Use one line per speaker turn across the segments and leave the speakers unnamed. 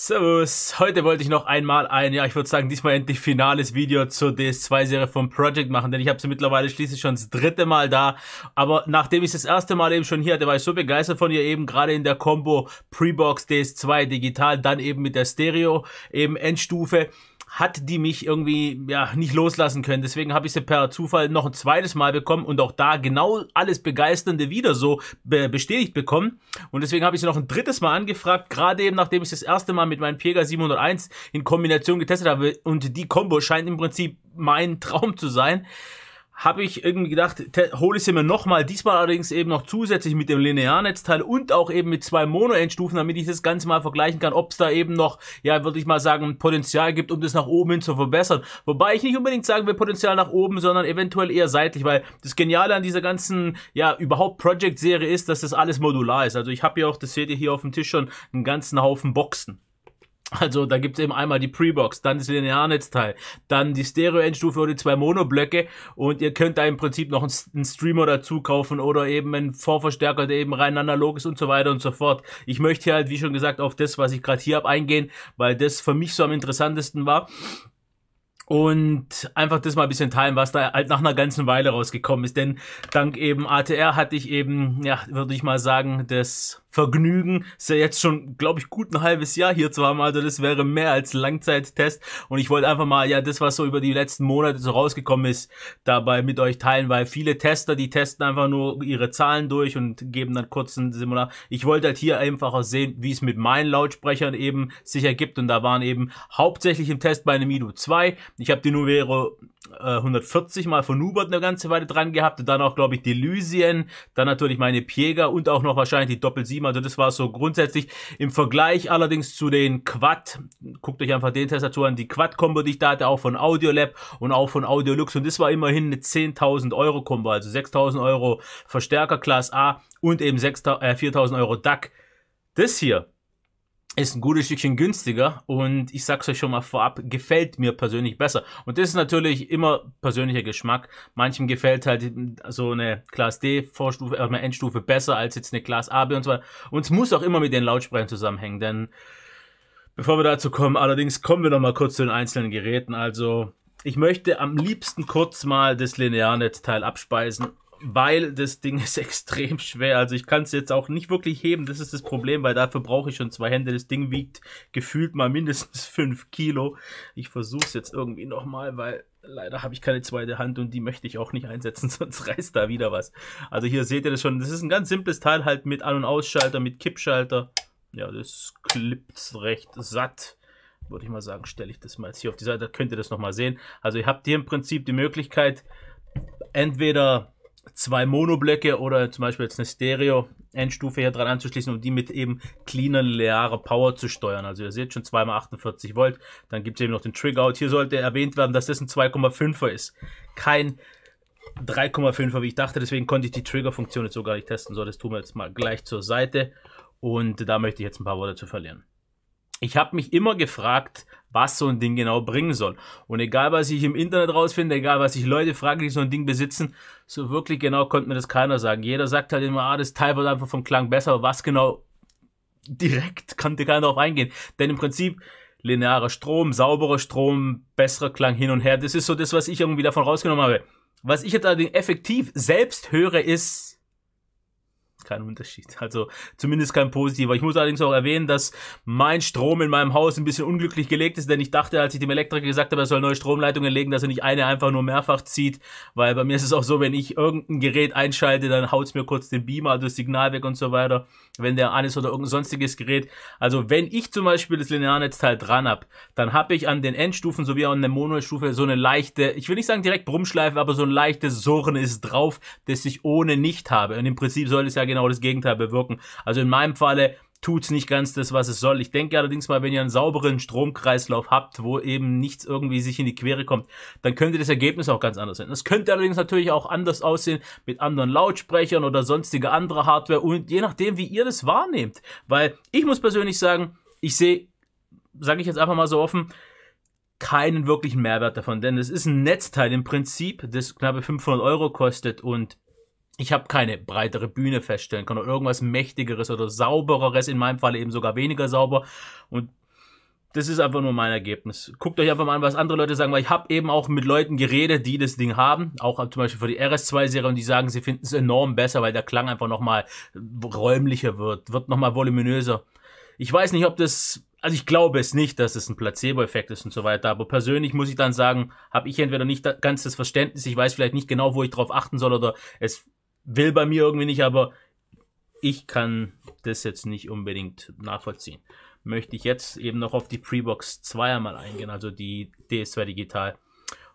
Servus, heute wollte ich noch einmal ein, ja ich würde sagen diesmal endlich finales Video zur DS2-Serie von Project machen, denn ich habe sie mittlerweile schließlich schon das dritte Mal da, aber nachdem ich es das erste Mal eben schon hier hatte, war ich so begeistert von ihr eben, gerade in der Combo Prebox DS2 digital, dann eben mit der Stereo eben Endstufe, hat die mich irgendwie ja nicht loslassen können. Deswegen habe ich sie per Zufall noch ein zweites Mal bekommen und auch da genau alles Begeisternde wieder so be bestätigt bekommen. Und deswegen habe ich sie noch ein drittes Mal angefragt, gerade eben nachdem ich das erste Mal mit meinem Pega 701 in Kombination getestet habe. Und die Combo scheint im Prinzip mein Traum zu sein habe ich irgendwie gedacht, hole ich sie mir nochmal, diesmal allerdings eben noch zusätzlich mit dem Linearnetzteil und auch eben mit zwei Mono-Endstufen, damit ich das Ganze mal vergleichen kann, ob es da eben noch, ja, würde ich mal sagen, Potenzial gibt, um das nach oben hin zu verbessern. Wobei ich nicht unbedingt sagen will, Potenzial nach oben, sondern eventuell eher seitlich, weil das Geniale an dieser ganzen, ja, überhaupt Project-Serie ist, dass das alles modular ist. Also ich habe ja auch, das seht ihr hier auf dem Tisch schon, einen ganzen Haufen Boxen. Also da gibt's eben einmal die Pre-Box, dann das Linearnetzteil, dann die Stereo-Endstufe oder die zwei Monoblöcke und ihr könnt da im Prinzip noch einen Streamer dazu kaufen oder eben einen Vorverstärker, der eben rein analog ist und so weiter und so fort. Ich möchte hier halt, wie schon gesagt, auf das, was ich gerade hier habe, eingehen, weil das für mich so am interessantesten war. Und einfach das mal ein bisschen teilen, was da halt nach einer ganzen Weile rausgekommen ist. Denn dank eben ATR hatte ich eben, ja, würde ich mal sagen, das Vergnügen. Ist ja jetzt schon, glaube ich, gut ein halbes Jahr hier zu haben. Also das wäre mehr als Langzeittest. Und ich wollte einfach mal, ja, das, was so über die letzten Monate so rausgekommen ist, dabei mit euch teilen, weil viele Tester, die testen einfach nur ihre Zahlen durch und geben dann kurzen Simulator. Ich wollte halt hier einfach sehen, wie es mit meinen Lautsprechern eben sich ergibt. Und da waren eben hauptsächlich im Test bei einem Mido 2. Ich habe die Nuvero 140 äh, mal von Hubert eine ganze Weile dran gehabt. Und dann auch, glaube ich, die Delusien, dann natürlich meine Pieger und auch noch wahrscheinlich die Doppel-7. Also das war so grundsätzlich im Vergleich allerdings zu den Quad. Guckt euch einfach den Testatur an, die Quad-Kombo, die ich da hatte, auch von Audiolab und auch von Audiolux. Und das war immerhin eine 10.000 Euro-Kombo, also 6.000 Euro Verstärker Class A und eben 4.000 äh, Euro DAC. Das hier ist ein gutes Stückchen günstiger und ich sag's euch schon mal vorab, gefällt mir persönlich besser. Und das ist natürlich immer persönlicher Geschmack. Manchem gefällt halt so eine Class D Vorstufe, äh, Endstufe besser als jetzt eine Class A, B und so weiter. Und es muss auch immer mit den Lautsprechern zusammenhängen, denn bevor wir dazu kommen, allerdings kommen wir noch mal kurz zu den einzelnen Geräten. Also, ich möchte am liebsten kurz mal das Linearnetzteil abspeisen weil das Ding ist extrem schwer. Also ich kann es jetzt auch nicht wirklich heben, das ist das Problem, weil dafür brauche ich schon zwei Hände. Das Ding wiegt gefühlt mal mindestens 5 Kilo. Ich versuche es jetzt irgendwie nochmal, weil leider habe ich keine zweite Hand und die möchte ich auch nicht einsetzen, sonst reißt da wieder was. Also hier seht ihr das schon, das ist ein ganz simples Teil halt mit An- und Ausschalter, mit Kippschalter. Ja, das klippt recht satt würde ich mal sagen, stelle ich das mal jetzt hier auf die Seite, da könnt ihr das nochmal sehen. Also ihr habt hier im Prinzip die Möglichkeit, entweder zwei Monoblöcke oder zum Beispiel jetzt eine Stereo-Endstufe hier dran anzuschließen, um die mit eben cleaner linearer Power zu steuern. Also ihr seht schon zweimal 48 Volt. Dann gibt es eben noch den Trigger-Out. Hier sollte erwähnt werden, dass das ein 2,5er ist. Kein 3,5er, wie ich dachte. Deswegen konnte ich die Trigger-Funktion jetzt so gar nicht testen. So, das tun wir jetzt mal gleich zur Seite. Und da möchte ich jetzt ein paar Worte zu verlieren. Ich habe mich immer gefragt, was so ein Ding genau bringen soll. Und egal, was ich im Internet rausfinde, egal, was ich Leute frage, die so ein Ding besitzen, so wirklich genau konnte mir das keiner sagen. Jeder sagt halt immer, ah, das Teil wird einfach vom Klang besser, aber was genau direkt kann dir keiner darauf eingehen. Denn im Prinzip, linearer Strom, sauberer Strom, besserer Klang hin und her, das ist so das, was ich irgendwie davon rausgenommen habe. Was ich jetzt allerdings effektiv selbst höre, ist kein Unterschied. Also zumindest kein positiver. Ich muss allerdings auch erwähnen, dass mein Strom in meinem Haus ein bisschen unglücklich gelegt ist, denn ich dachte, als ich dem Elektriker gesagt habe, er soll neue Stromleitungen legen, dass er nicht eine einfach nur mehrfach zieht, weil bei mir ist es auch so, wenn ich irgendein Gerät einschalte, dann haut es mir kurz den Beamer, also das Signal weg und so weiter, wenn der an ist oder irgendein sonstiges Gerät. Also wenn ich zum Beispiel das Linearnetzteil dran habe, dann habe ich an den Endstufen sowie an der Monostufe so eine leichte, ich will nicht sagen direkt Brummschleife, aber so ein leichtes Surren ist drauf, das ich ohne nicht habe. Und im Prinzip soll es ja genau genau das Gegenteil bewirken. Also in meinem Falle es nicht ganz das, was es soll. Ich denke allerdings mal, wenn ihr einen sauberen Stromkreislauf habt, wo eben nichts irgendwie sich in die Quere kommt, dann könnte das Ergebnis auch ganz anders sein. Das könnte allerdings natürlich auch anders aussehen mit anderen Lautsprechern oder sonstiger anderer Hardware und je nachdem, wie ihr das wahrnehmt. Weil ich muss persönlich sagen, ich sehe, sage ich jetzt einfach mal so offen, keinen wirklichen Mehrwert davon, denn es ist ein Netzteil im Prinzip, das knappe 500 Euro kostet und ich habe keine breitere Bühne feststellen können oder irgendwas Mächtigeres oder Saubereres, in meinem Fall eben sogar weniger sauber. Und das ist einfach nur mein Ergebnis. Guckt euch einfach mal an, was andere Leute sagen, weil ich habe eben auch mit Leuten geredet, die das Ding haben, auch zum Beispiel für die RS2-Serie und die sagen, sie finden es enorm besser, weil der Klang einfach nochmal räumlicher wird, wird nochmal voluminöser. Ich weiß nicht, ob das, also ich glaube es nicht, dass es ein Placebo-Effekt ist und so weiter, aber persönlich muss ich dann sagen, habe ich entweder nicht ganz das Verständnis, ich weiß vielleicht nicht genau, wo ich drauf achten soll oder es will bei mir irgendwie nicht, aber ich kann das jetzt nicht unbedingt nachvollziehen. Möchte ich jetzt eben noch auf die Prebox 2 einmal eingehen, also die DS2 Digital.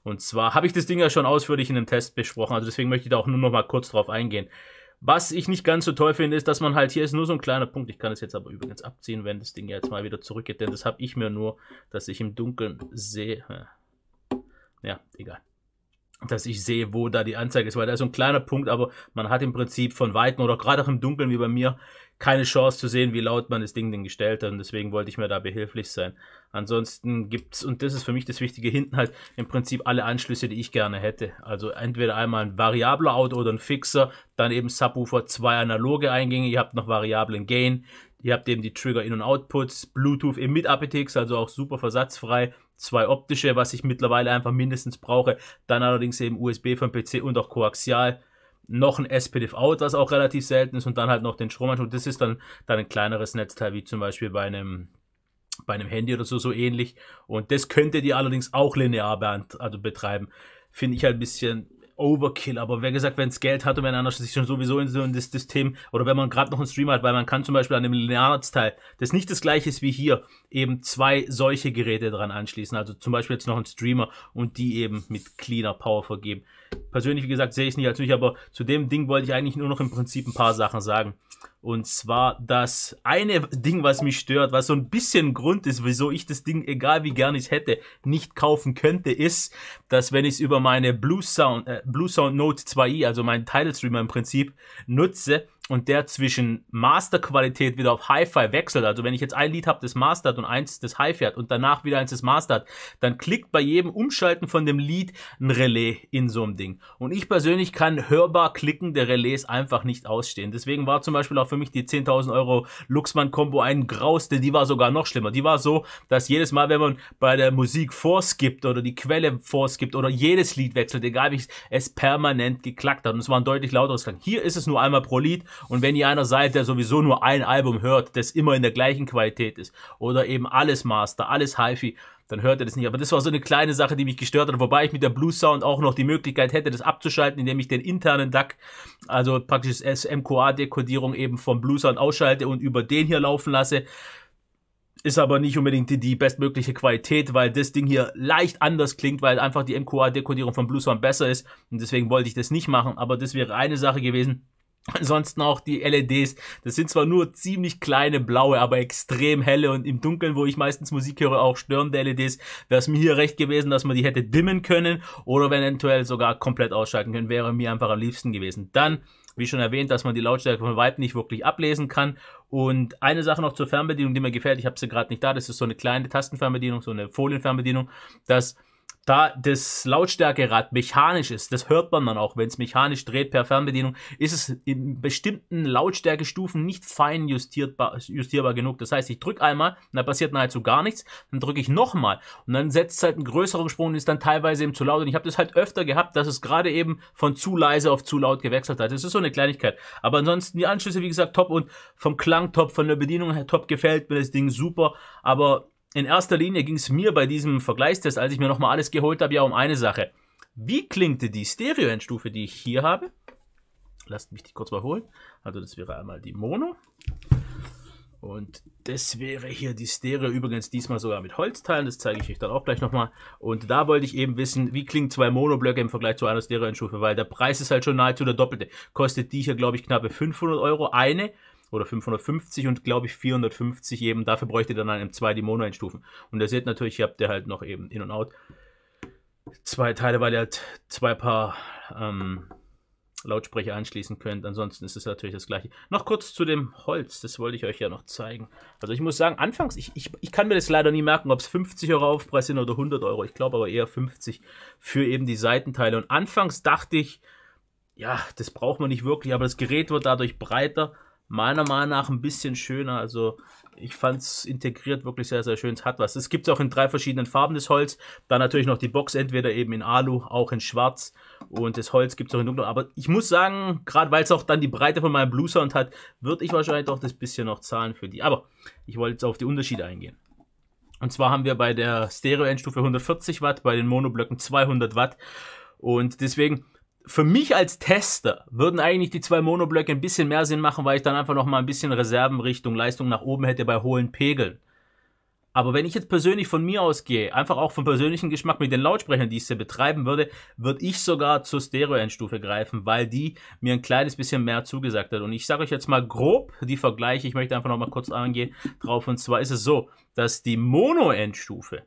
Und zwar habe ich das Ding ja schon ausführlich in einem Test besprochen, also deswegen möchte ich da auch nur noch mal kurz drauf eingehen. Was ich nicht ganz so toll finde, ist, dass man halt hier ist nur so ein kleiner Punkt. Ich kann es jetzt aber übrigens abziehen, wenn das Ding jetzt mal wieder zurückgeht, denn das habe ich mir nur, dass ich im Dunkeln sehe. Ja, egal dass ich sehe, wo da die Anzeige ist, weil da ist so ein kleiner Punkt, aber man hat im Prinzip von Weitem oder gerade auch im Dunkeln wie bei mir keine Chance zu sehen, wie laut man das Ding denn gestellt hat und deswegen wollte ich mir da behilflich sein. Ansonsten gibt es, und das ist für mich das Wichtige, hinten halt im Prinzip alle Anschlüsse, die ich gerne hätte. Also entweder einmal ein variabler Auto oder ein Fixer, dann eben Subwoofer, zwei analoge Eingänge, ihr habt noch variablen Gain, ihr habt eben die Trigger In- und Outputs, Bluetooth eben mit Apetix, also auch super versatzfrei zwei optische, was ich mittlerweile einfach mindestens brauche. Dann allerdings eben USB vom PC und auch koaxial. Noch ein SPDIF-Out, was auch relativ selten ist. Und dann halt noch den Stromanschluss. Das ist dann, dann ein kleineres Netzteil, wie zum Beispiel bei einem, bei einem Handy oder so, so ähnlich. Und das könntet ihr allerdings auch linear also betreiben. Finde ich halt ein bisschen Overkill, aber wer gesagt, wenn es Geld hat und wenn einer sich schon sowieso in so ein System oder wenn man gerade noch einen Stream hat, weil man kann zum Beispiel an einem Linearzteil, das nicht das gleiche ist wie hier, eben zwei solche Geräte dran anschließen, also zum Beispiel jetzt noch einen Streamer und die eben mit cleaner Power vergeben persönlich, wie gesagt, sehe ich es nicht als nötig, aber zu dem Ding wollte ich eigentlich nur noch im Prinzip ein paar Sachen sagen. Und zwar das eine Ding, was mich stört, was so ein bisschen Grund ist, wieso ich das Ding, egal wie gern ich es hätte, nicht kaufen könnte, ist, dass wenn ich es über meine Blue Sound, äh, Blue Sound Note 2i, also meinen Title Streamer im Prinzip, nutze, und der zwischen Masterqualität wieder auf Hi-Fi wechselt, also wenn ich jetzt ein Lied habe, das Master und eins, das Hi-Fi hat und danach wieder eins, das Master hat, dann klickt bei jedem Umschalten von dem Lied ein Relais in so einem Ding. Und ich persönlich kann hörbar klickende Relais einfach nicht ausstehen. Deswegen war zum Beispiel auch für mich die 10.000 Euro Luxman-Kombo ein Graus, denn die war sogar noch schlimmer. Die war so, dass jedes Mal, wenn man bei der Musik vorskippt oder die Quelle vorskippt oder jedes Lied wechselt, egal wie es permanent geklackt hat. Und es war ein deutlich lauteres Klang. Hier ist es nur einmal pro Lied und wenn ihr einer seid, der sowieso nur ein Album hört, das immer in der gleichen Qualität ist, oder eben alles Master, alles HiFi, dann hört ihr das nicht. Aber das war so eine kleine Sache, die mich gestört hat, wobei ich mit der Blue Sound auch noch die Möglichkeit hätte, das abzuschalten, indem ich den internen DAC, also praktisch das MQA-Dekodierung eben vom Blue Sound ausschalte und über den hier laufen lasse. Ist aber nicht unbedingt die, die bestmögliche Qualität, weil das Ding hier leicht anders klingt, weil einfach die MQA-Dekodierung von Blue Sound besser ist. Und deswegen wollte ich das nicht machen, aber das wäre eine Sache gewesen Ansonsten auch die LEDs. Das sind zwar nur ziemlich kleine blaue, aber extrem helle und im Dunkeln, wo ich meistens Musik höre, auch störende LEDs. Wäre es mir hier recht gewesen, dass man die hätte dimmen können oder eventuell sogar komplett ausschalten können, wäre mir einfach am liebsten gewesen. Dann, wie schon erwähnt, dass man die Lautstärke von Vibe nicht wirklich ablesen kann. Und eine Sache noch zur Fernbedienung, die mir gefällt, ich habe sie gerade nicht da, das ist so eine kleine Tastenfernbedienung, so eine Folienfernbedienung, dass da das Lautstärkerad mechanisch ist, das hört man dann auch, wenn es mechanisch dreht per Fernbedienung, ist es in bestimmten Lautstärkestufen nicht fein justierbar, justierbar genug. Das heißt, ich drücke einmal und da passiert nahezu gar nichts, dann drücke ich nochmal und dann setzt es halt einen größeren Sprung und ist dann teilweise eben zu laut. Und ich habe das halt öfter gehabt, dass es gerade eben von zu leise auf zu laut gewechselt hat. Das ist so eine Kleinigkeit. Aber ansonsten die Anschlüsse, wie gesagt, top und vom Klang top, von der Bedienung her top gefällt mir das Ding super, aber in erster Linie ging es mir bei diesem Vergleichstest, als ich mir nochmal alles geholt habe, ja um eine Sache. Wie klingte die Stereo-Endstufe, die ich hier habe? Lasst mich die kurz mal holen. Also das wäre einmal die Mono. Und das wäre hier die Stereo, übrigens diesmal sogar mit Holzteilen, das zeige ich euch dann auch gleich nochmal. Und da wollte ich eben wissen, wie klingen zwei Monoblöcke im Vergleich zu einer Stereo-Endstufe, weil der Preis ist halt schon nahezu der doppelte. Kostet die hier, glaube ich, knappe 500 Euro eine oder 550 und glaube ich 450 eben. Dafür bräuchte dann einen M2 die Mono-Einstufen. Und ihr seht natürlich, ihr habt ihr halt noch eben In und Out. Zwei Teile, weil ihr halt zwei Paar ähm, Lautsprecher anschließen könnt. Ansonsten ist es natürlich das gleiche. Noch kurz zu dem Holz, das wollte ich euch ja noch zeigen. Also ich muss sagen, anfangs, ich, ich, ich kann mir das leider nie merken, ob es 50 Euro Aufpreis sind oder 100 Euro. Ich glaube aber eher 50 für eben die Seitenteile. Und anfangs dachte ich, ja, das braucht man nicht wirklich, aber das Gerät wird dadurch breiter meiner Meinung nach ein bisschen schöner. Also ich fand es integriert wirklich sehr, sehr schön. Es hat was. Es gibt es auch in drei verschiedenen Farben das Holz. Dann natürlich noch die Box, entweder eben in Alu, auch in Schwarz. Und das Holz gibt es auch in Dunkel. Aber ich muss sagen, gerade weil es auch dann die Breite von meinem Blue Sound hat, würde ich wahrscheinlich doch das bisschen noch zahlen für die. Aber ich wollte jetzt auf die Unterschiede eingehen. Und zwar haben wir bei der Stereo-Endstufe 140 Watt, bei den Monoblöcken 200 Watt. Und deswegen, für mich als Tester würden eigentlich die zwei Monoblöcke ein bisschen mehr Sinn machen, weil ich dann einfach noch mal ein bisschen Reserven Richtung Leistung nach oben hätte bei hohen Pegeln. Aber wenn ich jetzt persönlich von mir ausgehe, einfach auch vom persönlichen Geschmack mit den Lautsprechern, die ich hier betreiben würde, würde ich sogar zur Stereo-Endstufe greifen, weil die mir ein kleines bisschen mehr zugesagt hat. Und ich sage euch jetzt mal grob die Vergleiche, ich möchte einfach nochmal kurz angehen drauf. Und zwar ist es so, dass die Mono-Endstufe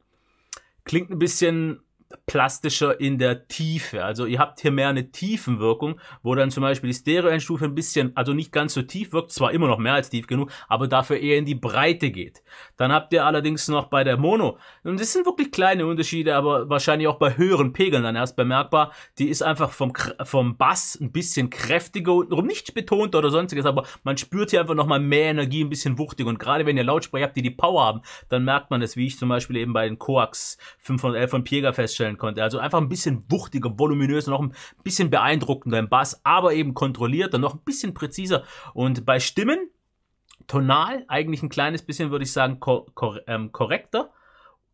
klingt ein bisschen plastischer in der Tiefe. Also ihr habt hier mehr eine Tiefenwirkung, wo dann zum Beispiel die Stereo-Endstufe ein bisschen, also nicht ganz so tief wirkt, zwar immer noch mehr als tief genug, aber dafür eher in die Breite geht. Dann habt ihr allerdings noch bei der Mono, und das sind wirklich kleine Unterschiede, aber wahrscheinlich auch bei höheren Pegeln dann erst bemerkbar, die ist einfach vom, vom Bass ein bisschen kräftiger untenrum, nicht betont oder sonstiges, aber man spürt hier einfach nochmal mehr Energie, ein bisschen wuchtiger. Und gerade wenn ihr Lautsprecher habt, die die Power haben, dann merkt man das, wie ich zum Beispiel eben bei den Coax 511 von Piega feststelle, feststellen konnte. Also einfach ein bisschen wuchtiger, voluminöser, noch ein bisschen beeindruckender im Bass, aber eben kontrollierter, noch ein bisschen präziser. Und bei Stimmen, tonal, eigentlich ein kleines bisschen, würde ich sagen, kor kor ähm, korrekter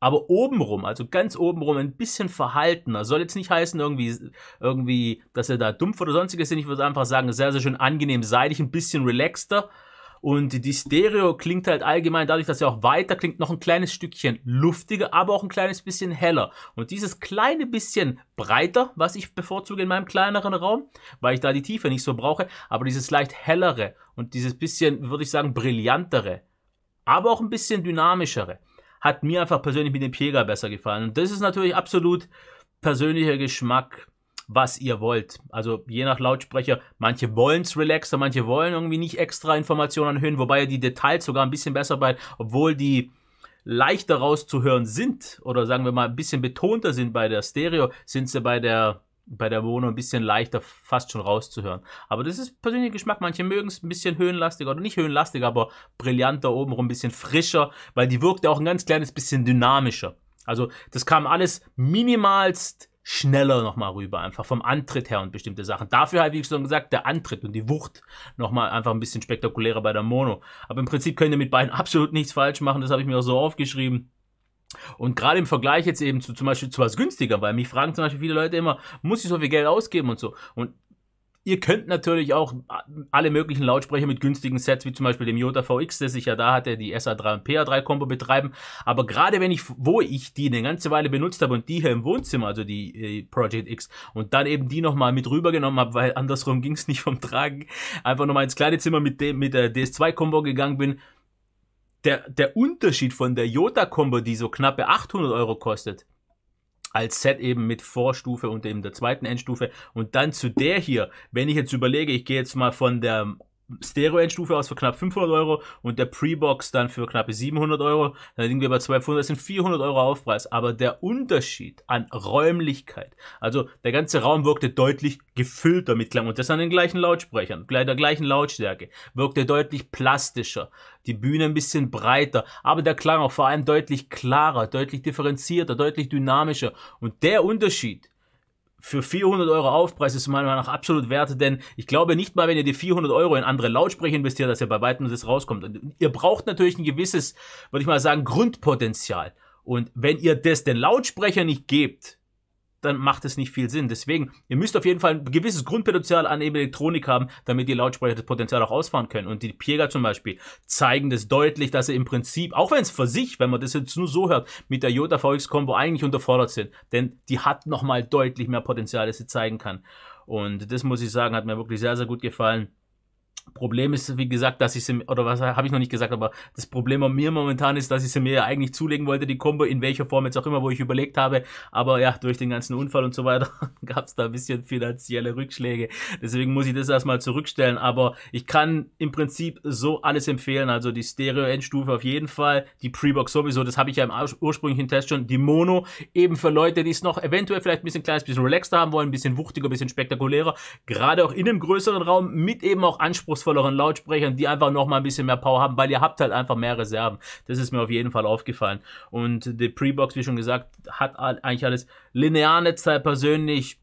aber obenrum, also ganz obenrum, ein bisschen verhaltener. Soll jetzt nicht heißen, irgendwie, irgendwie, dass er da dumpf oder sonstiges ist. Ich würde einfach sagen, sehr, sehr schön angenehm seidig, ein bisschen relaxter. Und die Stereo klingt halt allgemein dadurch, dass sie auch weiter klingt, noch ein kleines Stückchen luftiger, aber auch ein kleines bisschen heller. Und dieses kleine bisschen breiter, was ich bevorzuge in meinem kleineren Raum, weil ich da die Tiefe nicht so brauche, aber dieses leicht hellere und dieses bisschen, würde ich sagen, brillantere, aber auch ein bisschen dynamischere, hat mir einfach persönlich mit dem Pieger besser gefallen. Und das ist natürlich absolut persönlicher Geschmack was ihr wollt. Also je nach Lautsprecher, manche wollen es relaxer, manche wollen irgendwie nicht extra Informationen anhören, wobei ihr die Details sogar ein bisschen besser bei, obwohl die leichter rauszuhören sind oder sagen wir mal ein bisschen betonter sind bei der Stereo, sind sie bei der bei der Mono ein bisschen leichter fast schon rauszuhören. Aber das ist persönlicher Geschmack. Manche mögen es ein bisschen höhenlastiger oder nicht höhenlastiger, aber brillanter obenrum, ein bisschen frischer, weil die wirkt ja auch ein ganz kleines bisschen dynamischer. Also das kam alles minimalst schneller nochmal rüber, einfach vom Antritt her und bestimmte Sachen. Dafür halt, wie ich schon gesagt, der Antritt und die Wucht nochmal einfach ein bisschen spektakulärer bei der Mono. Aber im Prinzip könnt ihr mit beiden absolut nichts falsch machen, das habe ich mir auch so aufgeschrieben. Und gerade im Vergleich jetzt eben zu zum Beispiel zu was günstiger, weil mich fragen zum Beispiel viele Leute immer, muss ich so viel Geld ausgeben und so. Und Ihr könnt natürlich auch äh, alle möglichen Lautsprecher mit günstigen Sets, wie zum Beispiel dem Jota VX, das ich ja da hatte, die SA3 und PA3-Kombo betreiben. Aber gerade wenn ich, wo ich die eine ganze Weile benutzt habe und die hier im Wohnzimmer, also die äh, Project X, und dann eben die nochmal mit rübergenommen habe, weil andersrum ging es nicht vom Tragen, einfach nochmal ins kleine Zimmer mit, dem, mit der DS2-Kombo gegangen bin, der, der Unterschied von der jota kombo die so knappe 800 Euro kostet, als Set eben mit Vorstufe und eben der zweiten Endstufe. Und dann zu der hier, wenn ich jetzt überlege, ich gehe jetzt mal von der Stereo-Endstufe aus für knapp 500 Euro und der Pre-Box dann für knappe 700 Euro. Dann liegen wir bei 1200, das sind 400 Euro Aufpreis. Aber der Unterschied an Räumlichkeit, also der ganze Raum wirkte deutlich gefüllter mit Klang und das an den gleichen Lautsprechern, gleich der gleichen Lautstärke, wirkte deutlich plastischer, die Bühne ein bisschen breiter, aber der Klang auch vor allem deutlich klarer, deutlich differenzierter, deutlich dynamischer. Und der Unterschied für 400 Euro Aufpreis ist meiner Meinung nach absolut wert, denn ich glaube nicht mal, wenn ihr die 400 Euro in andere Lautsprecher investiert, dass ihr bei weitem das rauskommt. Und ihr braucht natürlich ein gewisses, würde ich mal sagen, Grundpotenzial. Und wenn ihr das den Lautsprecher nicht gebt, dann macht es nicht viel Sinn. Deswegen, ihr müsst auf jeden Fall ein gewisses Grundpotenzial an eben Elektronik haben, damit die Lautsprecher das Potenzial auch ausfahren können. Und die Piega zum Beispiel zeigen das deutlich, dass sie im Prinzip, auch wenn es für sich, wenn man das jetzt nur so hört, mit der Jota VX Combo eigentlich unterfordert sind. Denn die hat nochmal deutlich mehr Potenzial, das sie zeigen kann. Und das muss ich sagen, hat mir wirklich sehr, sehr gut gefallen. Problem ist, wie gesagt, dass ich sie, oder was habe ich noch nicht gesagt, aber das Problem an mir momentan ist, dass ich sie mir eigentlich zulegen wollte, die Combo, in welcher Form jetzt auch immer, wo ich überlegt habe. Aber ja, durch den ganzen Unfall und so weiter gab es da ein bisschen finanzielle Rückschläge. Deswegen muss ich das erstmal zurückstellen. Aber ich kann im Prinzip so alles empfehlen. Also die Stereo-Endstufe auf jeden Fall, die Pre-Box sowieso, das habe ich ja im ursprünglichen Test schon, die Mono, eben für Leute, die es noch eventuell vielleicht ein bisschen kleines bisschen relaxter haben wollen, ein bisschen wuchtiger, ein bisschen spektakulärer. Gerade auch in einem größeren Raum mit eben auch Anspruch anspruchsvolleren Lautsprechern, die einfach nochmal ein bisschen mehr Power haben, weil ihr habt halt einfach mehr Reserven. Das ist mir auf jeden Fall aufgefallen. Und die Pre-Box, wie schon gesagt, hat eigentlich alles. Linearnetzteil persönlich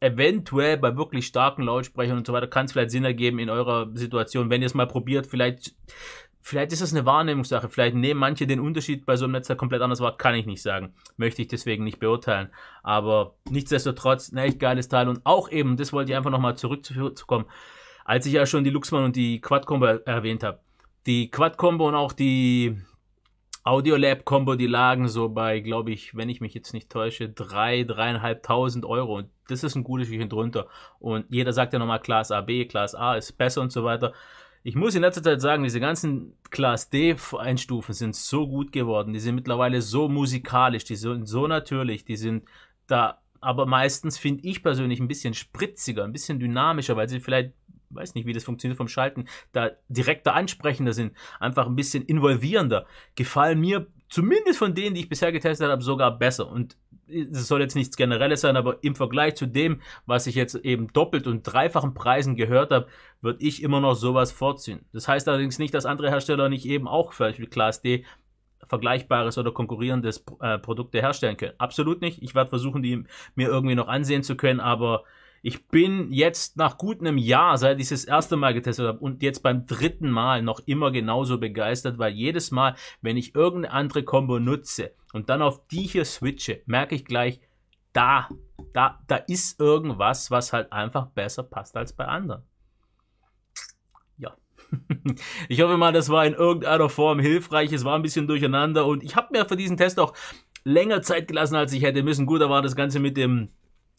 eventuell bei wirklich starken Lautsprechern und so weiter kann es vielleicht Sinn ergeben in eurer Situation, wenn ihr es mal probiert, vielleicht Vielleicht ist das eine Wahrnehmungssache. Vielleicht nehmen manche den Unterschied bei so einem Netzteil komplett anders wahr. Kann ich nicht sagen. Möchte ich deswegen nicht beurteilen. Aber nichtsdestotrotz, ein echt geiles Teil. Und auch eben, das wollte ich einfach nochmal zurückzukommen, als ich ja schon die Luxman und die Quad-Combo erwähnt habe. Die Quad-Combo und auch die Audiolab-Combo, die lagen so bei, glaube ich, wenn ich mich jetzt nicht täusche, 3, 3.500 Euro. Und das ist ein gutes Stückchen drunter. Und jeder sagt ja nochmal, Class A, B, Class A ist besser und so weiter. Ich muss in letzter Zeit sagen, diese ganzen Class D-Einstufen sind so gut geworden. Die sind mittlerweile so musikalisch, die sind so natürlich, die sind da aber meistens finde ich persönlich ein bisschen spritziger, ein bisschen dynamischer, weil sie vielleicht weiß nicht, wie das funktioniert vom Schalten, da direkter ansprechender sind, einfach ein bisschen involvierender, gefallen mir zumindest von denen, die ich bisher getestet habe, sogar besser. Und es soll jetzt nichts Generelles sein, aber im Vergleich zu dem, was ich jetzt eben doppelt und dreifachen Preisen gehört habe, würde ich immer noch sowas vorziehen. Das heißt allerdings nicht, dass andere Hersteller nicht eben auch vielleicht Beispiel Class D vergleichbares oder konkurrierendes äh, Produkte herstellen können. Absolut nicht. Ich werde versuchen, die mir irgendwie noch ansehen zu können, aber ich bin jetzt nach gut einem Jahr, seit ich es das erste Mal getestet habe und jetzt beim dritten Mal noch immer genauso begeistert, weil jedes Mal, wenn ich irgendeine andere Combo nutze und dann auf die hier switche, merke ich gleich, da, da, da ist irgendwas, was halt einfach besser passt als bei anderen. Ja. ich hoffe mal, das war in irgendeiner Form hilfreich. Es war ein bisschen durcheinander und ich habe mir für diesen Test auch länger Zeit gelassen, als ich hätte müssen. Gut, da war das Ganze mit dem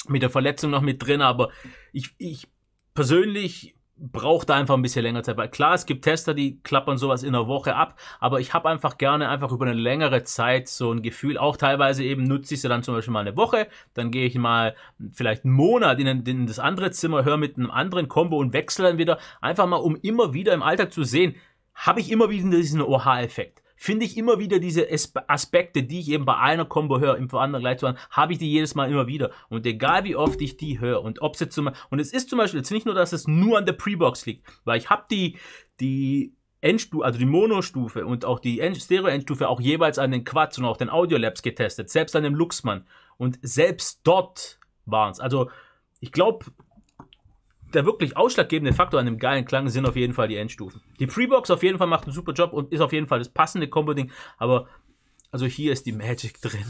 mit der Verletzung noch mit drin, aber ich, ich persönlich brauche da einfach ein bisschen länger Zeit. Weil klar, es gibt Tester, die klappern sowas in einer Woche ab, aber ich habe einfach gerne einfach über eine längere Zeit so ein Gefühl. Auch teilweise eben nutze ich sie dann zum Beispiel mal eine Woche, dann gehe ich mal vielleicht einen Monat in, in das andere Zimmer, höre mit einem anderen Kombo und wechsle dann wieder. Einfach mal, um immer wieder im Alltag zu sehen, habe ich immer wieder diesen OH-Effekt finde ich immer wieder diese Aspekte, die ich eben bei einer Combo höre, im anderen gleich zu habe ich die jedes Mal immer wieder. Und egal wie oft ich die höre und ob es jetzt zum und es ist zum Beispiel jetzt nicht nur, dass es nur an der Pre-Box liegt, weil ich habe die, die Endstufe, also die Mono-Stufe und auch die Stereo-Endstufe auch jeweils an den Quads und auch den Audiolabs getestet, selbst an dem Luxmann. Und selbst dort waren es. Also ich glaube, der wirklich ausschlaggebende Faktor an einem geilen Klang sind auf jeden Fall die Endstufen. Die Prebox auf jeden Fall macht einen super Job und ist auf jeden Fall das passende Combo-Ding, aber also hier ist die Magic drin.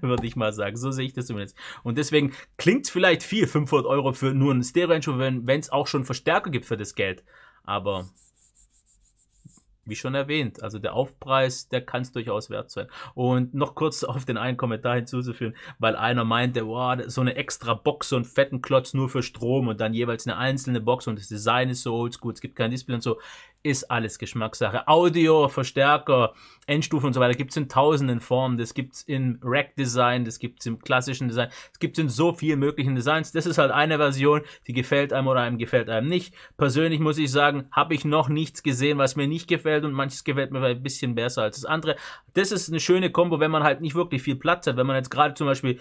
würde ich mal sagen. So sehe ich das zumindest. Und deswegen klingt es vielleicht viel, 500 Euro für nur einen Stereo-Einschub, wenn es auch schon Verstärker gibt für das Geld. Aber wie schon erwähnt, also der Aufpreis, der kann es durchaus wert sein. Und noch kurz auf den einen Kommentar hinzuzufügen, weil einer meinte, wow, so eine extra Box, so einen fetten Klotz nur für Strom und dann jeweils eine einzelne Box und das Design ist so oldschool, es gibt kein Display und so ist alles Geschmackssache. Audio, Verstärker, Endstufe und so weiter gibt es in tausenden Formen. Das gibt es im Rack-Design, das gibt es im klassischen Design, es gibt es in so vielen möglichen Designs. Das ist halt eine Version, die gefällt einem oder einem gefällt einem nicht. Persönlich muss ich sagen, habe ich noch nichts gesehen, was mir nicht gefällt und manches gefällt mir ein bisschen besser als das andere. Das ist eine schöne Kombo, wenn man halt nicht wirklich viel Platz hat. Wenn man jetzt gerade zum Beispiel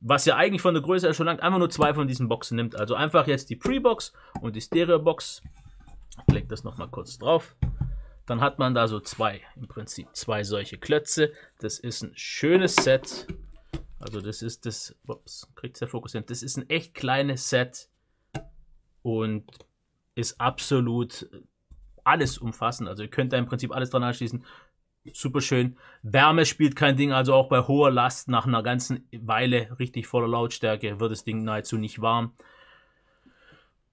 was ja eigentlich von der Größe her schon langt, einfach nur zwei von diesen Boxen nimmt. Also einfach jetzt die Pre-Box und die Stereo-Box ich lege das nochmal kurz drauf. Dann hat man da so zwei, im Prinzip zwei solche Klötze. Das ist ein schönes Set. Also das ist das, ups, kriegt der Fokus hin. Das ist ein echt kleines Set und ist absolut alles umfassend. Also ihr könnt da im Prinzip alles dran anschließen. Super schön. Wärme spielt kein Ding, also auch bei hoher Last nach einer ganzen Weile richtig voller Lautstärke wird das Ding nahezu nicht warm.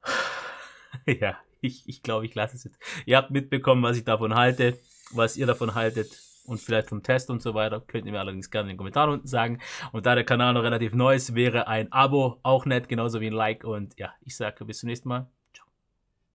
ja, ich, ich glaube, ich lasse es jetzt. Ihr habt mitbekommen, was ich davon halte, was ihr davon haltet und vielleicht vom Test und so weiter. Könnt ihr mir allerdings gerne in den Kommentaren unten sagen. Und da der Kanal noch relativ neu ist, wäre ein Abo auch nett, genauso wie ein Like. Und ja, ich sage bis zum nächsten Mal.